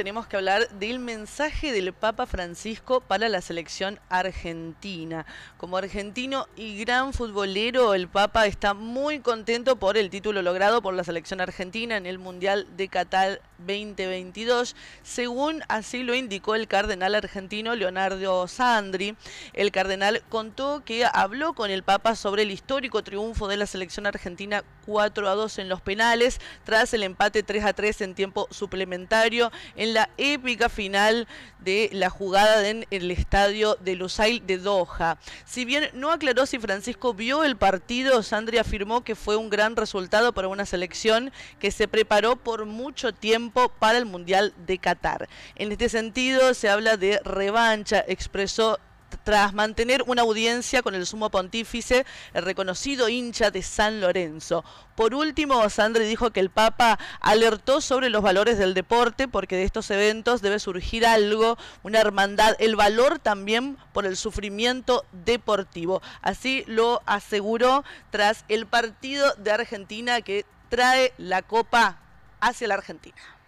tenemos que hablar del mensaje del Papa Francisco para la selección argentina. Como argentino y gran futbolero, el Papa está muy contento por el título logrado por la selección argentina en el Mundial de Qatar 2022, según así lo indicó el cardenal argentino Leonardo Sandri. El cardenal contó que habló con el Papa sobre el histórico triunfo de la selección argentina 4 a 2 en los penales tras el empate 3 a 3 en tiempo suplementario en la épica final de la jugada en el estadio de Lusail de Doha. Si bien no aclaró si Francisco vio el partido, Sandri afirmó que fue un gran resultado para una selección que se preparó por mucho tiempo para el Mundial de Qatar. En este sentido, se habla de revancha, expresó tras mantener una audiencia con el sumo pontífice, el reconocido hincha de San Lorenzo. Por último, Sandre dijo que el Papa alertó sobre los valores del deporte, porque de estos eventos debe surgir algo, una hermandad, el valor también por el sufrimiento deportivo. Así lo aseguró tras el partido de Argentina que trae la Copa hacia la Argentina.